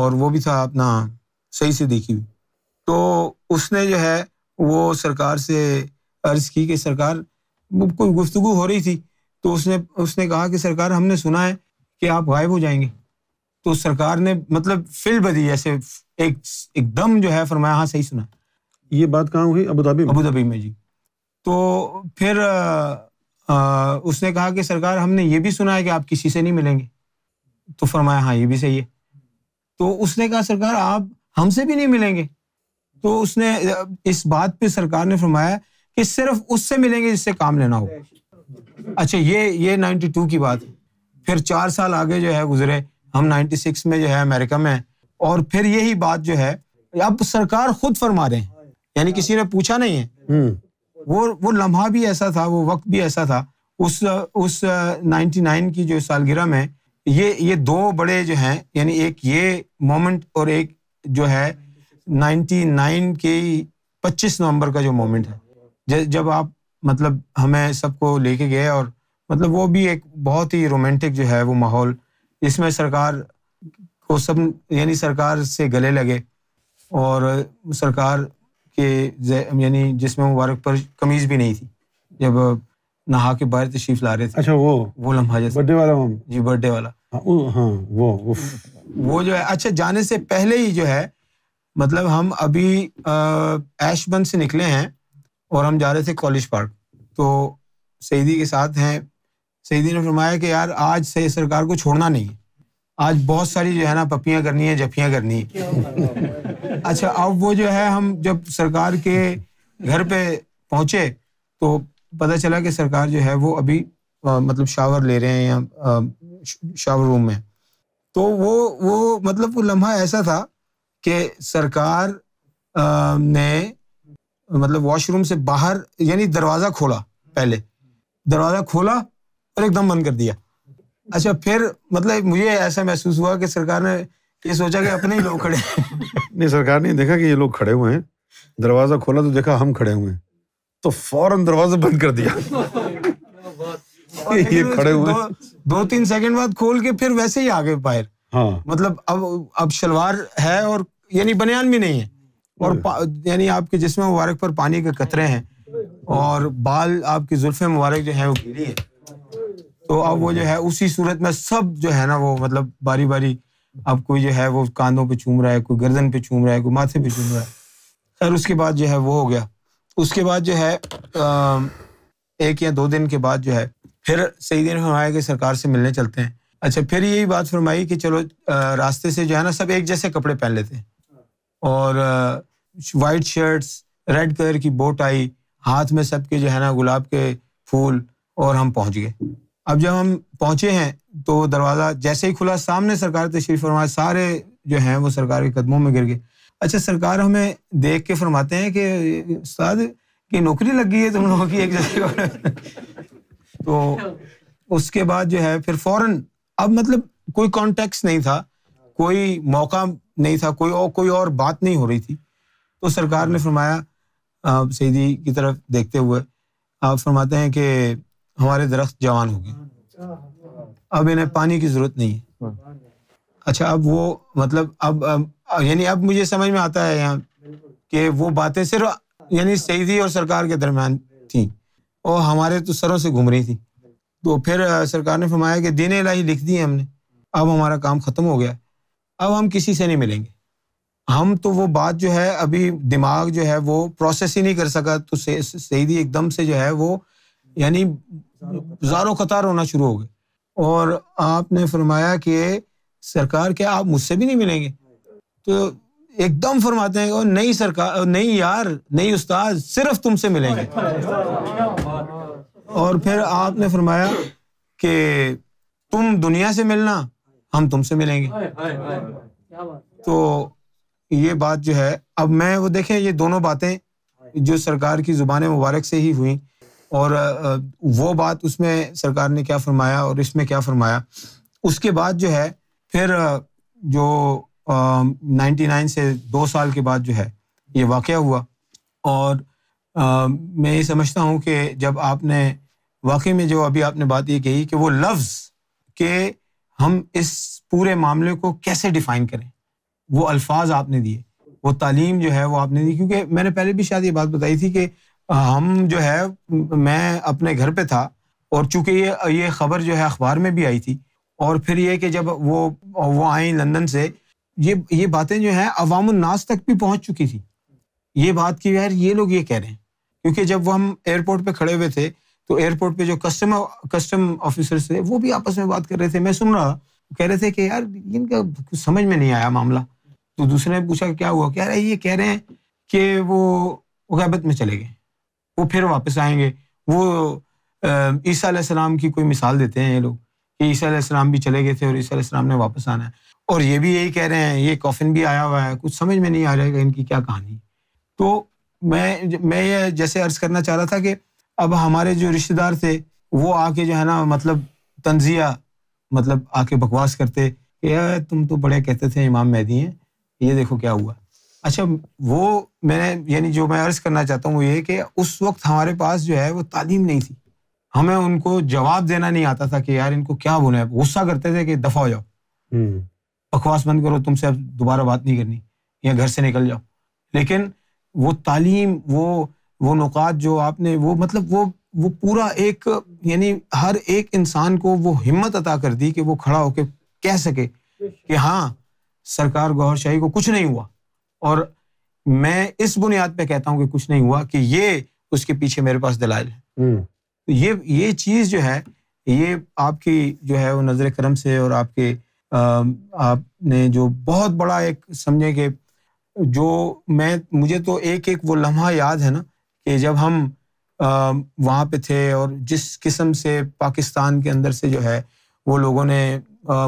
और वो भी था अपना सही से देखी हुई तो उसने जो है वो सरकार से अर्ज़ की कि सरकार कोई गुफ्तु हो रही थी तो उसने उसने कहा कि सरकार हमने सुना है कि आप गायब हो जाएंगे तो सरकार ने मतलब फिल बदी ऐसे एकदम जो है फरमाया हाँ सही सुना ये बात तो कहा किसी से नहीं मिलेंगे तो फरमाया हाँ ये भी सही है तो उसने कहा सरकार आप हमसे भी नहीं मिलेंगे तो उसने इस बात पर सरकार ने फरमाया कि सिर्फ उससे मिलेंगे जिससे काम लेना हो अच्छा ये ये 92 की बात है फिर चार साल आगे जो है गुजरे हम 96 में जो है अमेरिका में और फिर यही बात जो है अब सरकार खुद फरमा रहे हैं यानी किसी ने पूछा नहीं है हम्म। वो वो लम्हा भी ऐसा था वो वक्त भी ऐसा था उस उस 99 की जो सालगिरह में ये ये दो बड़े जो हैं यानी एक ये मोमेंट और एक जो है 99 के 25 नवंबर का जो मोमेंट है जब आप मतलब हमें सबको लेके गए और मतलब वो भी एक बहुत ही रोमांटिक जो है वो माहौल इसमें सरकार को सब यानी सरकार से गले लगे और सरकार के यानी जिसमें मुबारक पर कमीज भी नहीं थी जब नहा के बाहर तशीफ ला रहे थे अच्छा वो वो लम्हा जैसे बर्थडे वाला जी बर्थडे वाला हाँ, वो हाँ, वो जो है अच्छा जाने से पहले ही जो है मतलब हम अभी ऐशबंद से निकले हैं और हम जा रहे थे कॉलेज पार्क तो सईदी के साथ हैं सईदी ने फरमाया कि यार आज से सरकार को छोड़ना नहीं है आज बहुत सारी जो है ना पपियाँ करनी है जफियाँ करनी है अच्छा अब वो जो है हम जब सरकार के घर पे पहुंचे तो पता चला कि सरकार जो है वो अभी आ, मतलब शावर ले रहे हैं या शावर रूम में तो वो वो मतलब वो लम्हा ऐसा था कि सरकार आ, ने मतलब वॉशरूम से बाहर यानी दरवाज़ा खोला पहले दरवाज़ा खोला और एकदम बंद कर दिया अच्छा फिर मतलब मुझे ऐसा महसूस हुआ कि सरकार ने ये सोचा कि अपने ही लोग खड़े नहीं सरकार ने देखा कि ये लोग खड़े हुए हैं दरवाजा खोला तो देखा हम खड़े हुए हैं तो फौरन दरवाजा बंद कर दिया ये खड़े हुए दो, दो तीन सेकंड बाद खोल के फिर वैसे ही आ गए बाहर हाँ मतलब अब अब शलवार है और यानी बनियान भी नहीं है और यानी आपके जिसमे मुबारक पर पानी के कतरे हैं और बाल आपकी जुल्फ़ मुबारक जो है वो गिरी है तो अब वो जो हम्म। है उसी सूरत में सब जो है ना वो मतलब बारी बारी अब कोई जो है वो कांधों पे चूम रहा है कोई गर्दन पे चूम रहा है कोई माथे पे चूम रहा है खैर उसके बाद जो है वो हो गया उसके बाद जो है एक या दो दिन के बाद जो है फिर सही दिन फरमाया कि सरकार से मिलने चलते हैं अच्छा फिर यही बात फरमाई कि चलो रास्ते से जो है ना सब एक जैसे कपड़े पहन लेते हैं और वाइट शर्ट्स रेड कलर की बोट आई हाथ में सबके जो है ना गुलाब के फूल और हम पहुंच गए अब जब हम पहुंचे हैं तो दरवाज़ा जैसे ही खुला सामने सरकार तशरीफ फरमाए सारे जो हैं वो सरकार के कदमों में गिर गए अच्छा सरकार हमें देख के फरमाते हैं कि उस्ताद की नौकरी लग गई है तुम लोगों की एक जगह तो उसके बाद जो है फिर फौरन अब मतलब कोई कॉन्टेक्ट नहीं था कोई मौका नहीं था कोई और कोई और बात नहीं हो रही थी तो सरकार ने फरमाया सईदी की तरफ देखते हुए आप फरमाते हैं कि हमारे दरख्त जवान हो गए अब इन्हें पानी की ज़रूरत नहीं है अच्छा अब वो मतलब अब, यानी अब मुझे समझ में आता है यहाँ कि वो बातें सिर्फ यानी सईदी और सरकार के दरमियान थी और हमारे तो सरों से घूम रही थी तो फिर सरकार ने फरमाया कि दिन इलाही लिख दी हमने अब हमारा काम ख़त्म हो गया अब हम किसी से नहीं मिलेंगे हम तो वो बात जो है अभी दिमाग जो है वो प्रोसेस ही नहीं कर सका तो सईदी एकदम से जो है वो यानी हजारों कतार होना शुरू हो गए और आपने फरमाया कि सरकार क्या आप मुझसे भी नहीं मिलेंगे तो एकदम फरमाते हैं और नई सरकार नई यार नई उस्ताद सिर्फ तुमसे मिलेंगे और फिर आपने फरमाया कि तुम दुनिया से मिलना हम तुमसे मिलेंगे तो ये बात जो है अब मैं वो देखें ये दोनों बातें जो सरकार की ज़ुबान मुबारक से ही हुई और वो बात उसमें सरकार ने क्या फरमाया और इसमें क्या फरमाया उसके बाद जो है फिर जो नाइन्टी नाइन से दो साल के बाद जो है ये वाक़ हुआ और आ, मैं ये समझता हूँ कि जब आपने वाकई में जो अभी आपने बात ये कही कि वो लफ्ज़ के हम इस पूरे मामले को कैसे डिफ़ाइन करें वो अल्फाज आपने दिए वो तालीम जो है वो आपने दी क्योंकि मैंने पहले भी शायद ये बात बताई थी कि हम जो है मैं अपने घर पे था और चूंकि ये ये खबर जो है अखबार में भी आई थी और फिर ये कि जब वो वो आई लंदन से ये ये बातें जो है अवामनास तक भी पहुंच चुकी थी ये बात की यार ये लोग ये कह रहे हैं क्योंकि जब वो हम एयरपोर्ट पे खड़े हुए थे तो एयरपोर्ट पे जो कस्टम कस्टम ऑफिसर थे वो भी आपस में बात कर रहे थे मैं सुन रहा कह रहे थे कि यार इनका कुछ समझ में नहीं आया मामला तो दूसरे ने पूछा क्या हुआ कह रहे ये कह रहे हैं कि वो गैबत में चले गए वो फिर वापस आएंगे वो ईसा सलाम की कोई मिसाल देते हैं ये लोग कि ईसा सलाम भी चले गए थे और ईसा सलाम ने वापस आना है और ये भी यही कह रहे हैं ये कॉफिन भी आया हुआ है कुछ समझ में नहीं आ रहा है इनकी क्या कहानी तो मैं मैं ये जैसे अर्ज करना चाह रहा था कि अब हमारे जो रिश्तेदार थे वो आके जो है ना मतलब तंजिया मतलब आके बकवास करते कि तुम तो बड़े कहते थे इमाम मेहदी हैं ये देखो क्या हुआ अच्छा वो मैंने यानी जो मैं अर्ज करना चाहता हूँ वो ये कि उस वक्त हमारे पास जो है वो तालीम नहीं थी हमें उनको जवाब देना नहीं आता था कि यार इनको क्या बोला है गुस्सा करते थे कि दफा हो जाओ हम्म। बकवास बंद करो तुमसे अब दोबारा बात नहीं करनी या घर से निकल जाओ लेकिन वो तालीम वो वो नुकात जो आपने वो मतलब वो वो पूरा एक यानी हर एक इंसान को वो हिम्मत अता कर दी कि वो खड़ा होके कह सके कि हाँ सरकार गौर शाही को कुछ नहीं हुआ और मैं इस बुनियाद पे कहता हूँ कि कुछ नहीं हुआ कि ये उसके पीछे मेरे पास दलाल है हम्म। तो ये ये चीज़ जो है ये आपकी जो है वो नज़र करम से और आपके आपने जो बहुत बड़ा एक समझे कि जो मैं मुझे तो एक एक वो लम्हा याद है ना कि जब हम वहाँ पे थे और जिस किस्म से पाकिस्तान के अंदर से जो है वो लोगों ने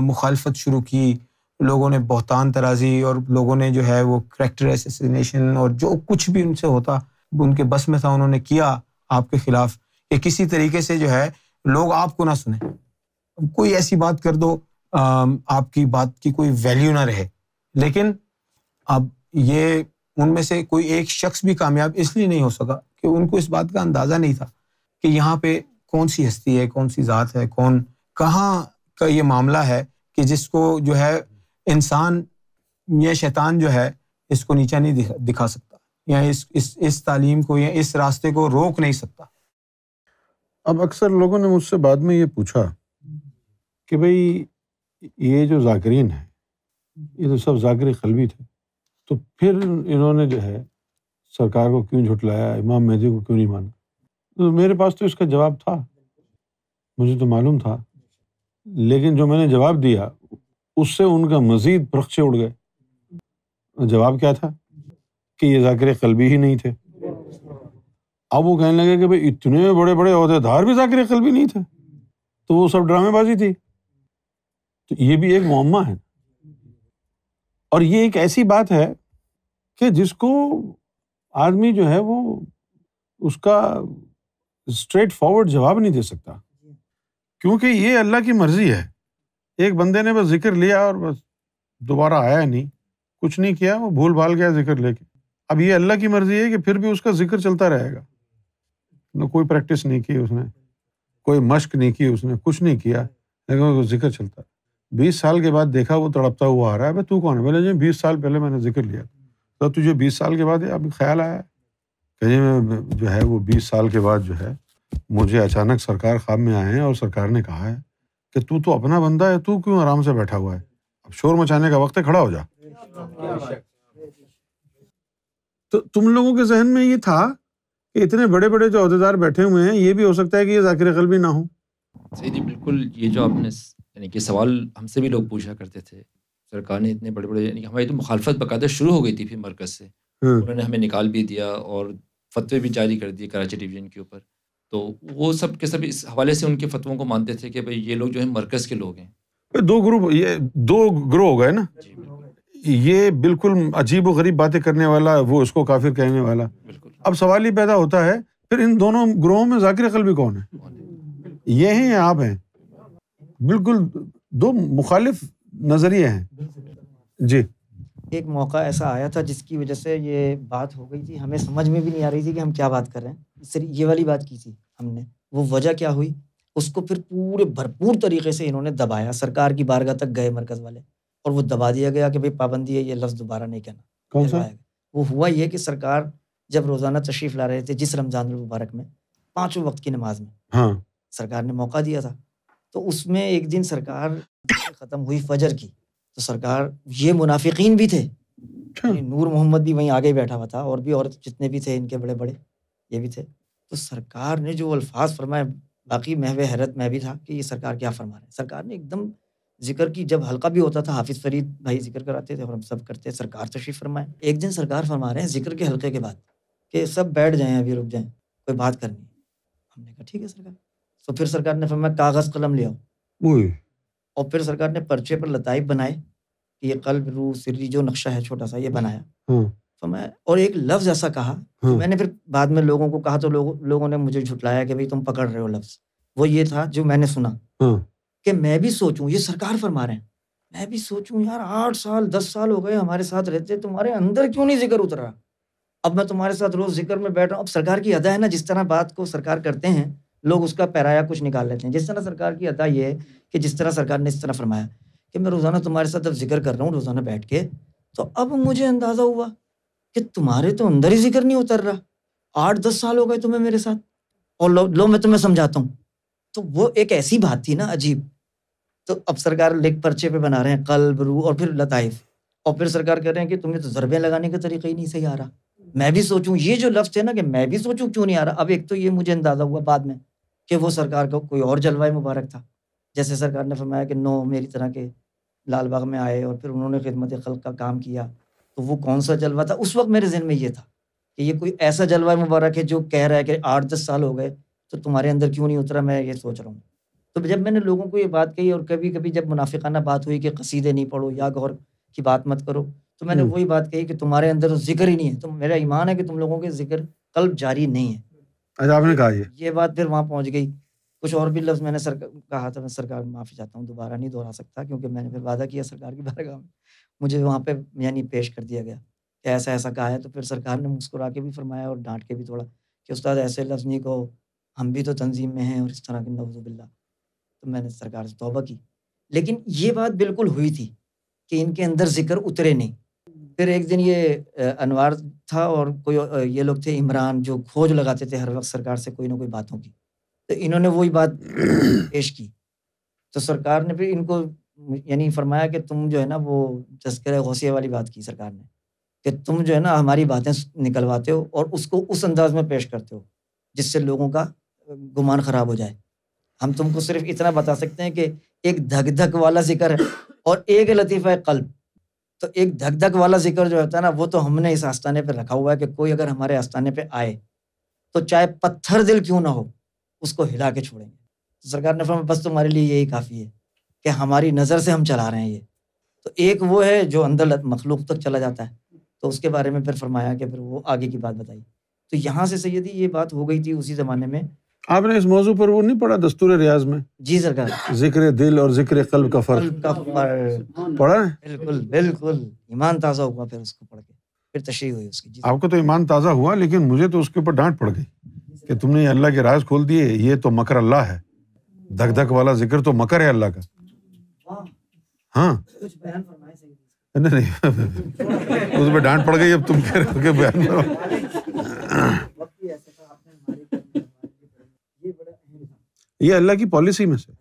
मुखालफत शुरू की लोगों ने बहतान तराजी और लोगों ने जो है वो करेक्टर एसेसिनेशन और जो कुछ भी उनसे होता उनके बस में था उन्होंने किया आपके खिलाफ कि किसी तरीके से जो है लोग आपको ना सुने कोई ऐसी बात कर दो आपकी बात की कोई वैल्यू ना रहे लेकिन अब ये उनमें से कोई एक शख्स भी कामयाब इसलिए नहीं हो सका कि उनको इस बात का अंदाज़ा नहीं था कि यहाँ पे कौन सी हस्ती है कौन सी ज़ात है कौन कहाँ का ये मामला है कि जिसको जो है इंसान या शैतान जो है इसको नीचा नहीं दिखा, दिखा सकता या इस इस इस तालीम को या इस रास्ते को रोक नहीं सकता अब अक्सर लोगों ने मुझसे बाद में ये पूछा कि भाई ये जो जाकरीन है ये तो सब जाकिर कलबी थे तो फिर इन्होंने जो है सरकार को क्यों झुटलाया इमाम मेहदी को क्यों नहीं माना तो मेरे पास तो इसका जवाब था मुझे तो मालूम था लेकिन जो मैंने जवाब दिया उससे उनका मजीद प्रक्षे उड़ गए जवाब क्या था कि ये जाकिर कलबी ही नहीं थे अब वो कहने लगे कि भाई इतने बड़े बड़े अहदेदार भी जाकिर कलबी नहीं थे तो वो सब ड्रामेबाजी थी तो ये भी एक मामा है और ये एक ऐसी बात है कि जिसको आदमी जो है वो उसका स्ट्रेट फॉरवर्ड जवाब नहीं दे सकता क्योंकि ये अल्लाह की मर्जी है एक बंदे ने बस जिक्र लिया और बस दोबारा आया नहीं कुछ नहीं किया वो भूल भाल गया जिक्र लेके अब ये अल्लाह की मर्जी है कि फिर भी उसका जिक्र चलता रहेगा ना कोई प्रैक्टिस नहीं की उसने कोई मश्क नहीं की उसने कुछ नहीं किया लेकिन जिक्र चलता बीस साल के बाद देखा वो तड़पता हुआ आ रहा है भाई तू कौन है बोले जी बीस साल पहले मैंने जिक्र लिया तो तुझे बीस साल के बाद अब ख्याल आया कहिए मैं जो है वो बीस साल के बाद जो है मुझे अचानक सरकार ख्वाब में आए हैं और सरकार ने कहा है कि तू तो अपना बंदा है तू क्यों आराम से बैठा हुआ है अब शोर मचाने का वक्त है खड़ा हो जा तो तुम लोगों के जहन में ये था कि इतने बड़े बड़े जो अहदेदार बैठे हुए हैं ये भी हो सकता है कि ये जाकिर कल भी ना हो सही जी बिल्कुल ये जो आपने यानी कि सवाल हमसे भी लोग पूछा करते थे सरकार ने इतने बड़े बड़े यानी हमारी तो मुखालफत बाकायदा शुरू हो गई थी फिर मरकज से हाँ। उन्होंने हमें निकाल भी दिया और फतवे भी जारी कर दिए कराची डिवीजन के ऊपर तो वो सब के सब इस हवाले से उनके फतवों को मानते थे कि भाई ये लोग जो है मरकज़ के लोग हैं दो ग्रुप ये दो ग्रोह हो गए ना ये बिल्कुल अजीब व गरीब बातें करने वाला वो उसको काफिर कहने वाला अब सवाल ही पैदा होता है फिर इन दोनों ग्रोहों में जाकिर अकल भी कौन है ये हैं या आप हैं बिल्कुल दो मुखालिफ नज़रिए हैं जी एक मौका ऐसा आया था जिसकी वजह से ये बात हो गई थी हमें समझ में भी नहीं आ रही थी कि हम क्या बात कर रहे हैं ये वाली बात की थी हमने वो वजह क्या हुई उसको फिर पूरे भरपूर तरीके से इन्होंने दबाया सरकार की बारगाह तक गए मरकज वाले और वो दबा दिया गया कि भाई पाबंदी है ये लफ्ज़ दोबारा नहीं कहना कौन सा वो हुआ ये कि सरकार जब रोज़ाना तशरीफ़ ला रहे थे जिस रमज़ान मुबारक में पांचों वक्त की नमाज में हाँ। सरकार ने मौका दिया था तो उसमें एक दिन सरकार ख़त्म हुई फजर की तो सरकार ये मुनाफिकीन भी थे अच्छा। नूर मोहम्मद भी वहीं आगे बैठा हुआ था और भी और जितने भी थे इनके बड़े बड़े ये भी थे तो सरकार ने जो अल्फाज फरमाए बाकी मैं महव हैरत मैं भी था कि ये सरकार क्या फरमा रहे हैं सरकार ने एकदम जिक्र की जब हल्का भी होता था हाफिज़ फरीद भाई जिक्र कराते थे और हम सब करते हैं सरकार तशरीफ फरमाए एक दिन सरकार फरमा रहे हैं जिक्र के हल्के के बाद कि सब बैठ जाएं अभी रुक जाएं कोई बात करनी हमने कहा ठीक है सरकार तो फिर सरकार ने फरमाया कागज़ कलम लिया और फिर सरकार ने पर्चे पर लताइफ बनाए कि ये कल्ब रू सिर जो नक्शा है छोटा सा ये बनाया हाँ। तो मैं और एक लफ्ज ऐसा कहा तो मैंने फिर बाद में लोगों को कहा तो लो, लोगों ने मुझे झुटलाया कि भाई तुम पकड़ रहे हो लफ्ज वो ये था जो मैंने सुना हाँ। कि मैं भी सोचूं ये सरकार फरमा रहे हैं मैं भी सोचूं यार आठ साल दस साल हो गए हमारे साथ रहते तुम्हारे अंदर क्यों नहीं जिक्र उतरा अब मैं तुम्हारे साथ रोज जिक्र में बैठ रहा हूँ अब सरकार की अदा है ना जिस तरह बात को सरकार करते हैं लोग उसका पैराया कुछ निकाल लेते हैं जिस तरह सरकार की अदा ये है कि जिस तरह सरकार ने इस तरह फरमाया कि मैं रोज़ाना तुम्हारे साथ अब जिक्र कर रहा हूँ रोज़ाना बैठ के तो अब मुझे अंदाज़ा हुआ कि तुम्हारे तो अंदर ही जिक्र नहीं उतर रहा आठ दस साल हो गए तुम्हें मेरे साथ और लो लो मैं तुम्हें समझाता हूँ तो वो एक ऐसी बात थी ना अजीब तो अब सरकार लेख पर्चे पे बना रहे हैं कल्ब रू और फिर लताइफ और फिर सरकार कह रहे हैं कि तुम्हें तो जरबे लगाने का तरीका ही नहीं सही आ रहा मैं भी सोचूं ये जो लफ्ज़ है ना कि मैं भी सोचूं क्यों नहीं आ रहा अब एक तो ये मुझे अंदाज़ा हुआ बाद में कि वो सरकार का कोई और जलवा मुबारक था जैसे सरकार ने फरमाया कि नो मेरी तरह के लाल बाग में आए और फिर उन्होंने खिदमत खल का काम किया तो वो कौन सा जलवा था उस वक्त मेरे जहन में ये था कि ये कोई ऐसा जलवा मुबारक है जो कह रहा है कि आठ दस साल हो गए तो तुम्हारे अंदर क्यों नहीं उतरा मैं ये सोच रहा हूँ तो जब मैंने लोगों को ये बात कही और कभी कभी जब मुनाफिकाना बात हुई कि कसीदे नहीं पढ़ो या गौर की बात मत करो तो मैंने हम्म। वही बात कही कि तुम्हारे अंदर जिक्र ही नहीं है तो मेरा ईमान है कि तुम लोगों के जिक्र कल्ब जारी नहीं है अच्छा, आपने कहा ये ये बात फिर वहाँ पहुँच गई कुछ और भी लफ्ज मैंने सर कहा था मैं सरकार माफ़ी चाहता हूँ दोबारा नहीं दोहरा सकता क्योंकि मैंने फिर वादा किया सरकार की बारगाह में मुझे वहाँ पे यानी पेश कर दिया गया कि ऐसा ऐसा कहा है तो फिर सरकार ने मुस्कुरा के भी फरमाया और डांट के भी थोड़ा कि उस्ताद ऐसे लफ्ज़ नहीं कहो हम भी तो तंजीम में हैं और इस तरह के नवजुबिल्ला तो मैंने सरकार से तोबा की लेकिन ये बात बिल्कुल हुई थी कि इनके अंदर जिक्र उतरे नहीं फिर एक दिन ये अनवार था और कोई ये लोग थे इमरान जो खोज लगाते थे हर वक्त सरकार से कोई ना कोई बातों की तो इन्होंने वही बात पेश की तो सरकार ने फिर इनको यानी फरमाया कि तुम जो है ना वो तस्कर गौसिया वाली बात की सरकार ने कि तुम जो है ना हमारी बातें निकलवाते हो और उसको उस अंदाज में पेश करते हो जिससे लोगों का गुमान ख़राब हो जाए हम तुमको सिर्फ इतना बता सकते हैं कि एक धक धक वाला जिक्र है और एक लतीफा कल्ब तो एक धक धक वाला जिक्र जो होता है ना वो तो हमने इस आस्थाने पर रखा हुआ है कि कोई अगर हमारे आस्थाने पर आए तो चाहे पत्थर दिल क्यों ना हो उसको हिला के छोड़ेंगे तो सरकार ने फरमाया बस तुम्हारे लिए यही काफ़ी है कि हमारी नज़र से हम चला रहे हैं ये तो एक वो है जो अंदर मखलूक तक चला जाता है तो उसके बारे में फिर फरमाया कि फिर वो आगे की बात बताई तो यहाँ से सैदी ये बात हो गई थी उसी ज़माने में आपने इस मौजू पर वो नहीं पढ़ा दस्तूर रियाज में जी सरकार जिक्र दिल और जिक्र कल्ब का फर्क का पढ़ा है बिल्कुल बिल्कुल ईमान ताज़ा हुआ फिर उसको पढ़ के फिर तशरी हुई उसकी आपको तो ईमान ताज़ा हुआ लेकिन मुझे तो उसके ऊपर डांट पड़ गई कि तुमने अल्लाह के राज खोल दिए ये तो मकर अल्लाह है धक धक वाला जिक्र तो मकर है अल्लाह का हाँ नहीं नहीं उसमें डांट पड़ गई अब तुम फिर रहे बयान करो ये अल्लाह की पॉलिसी में से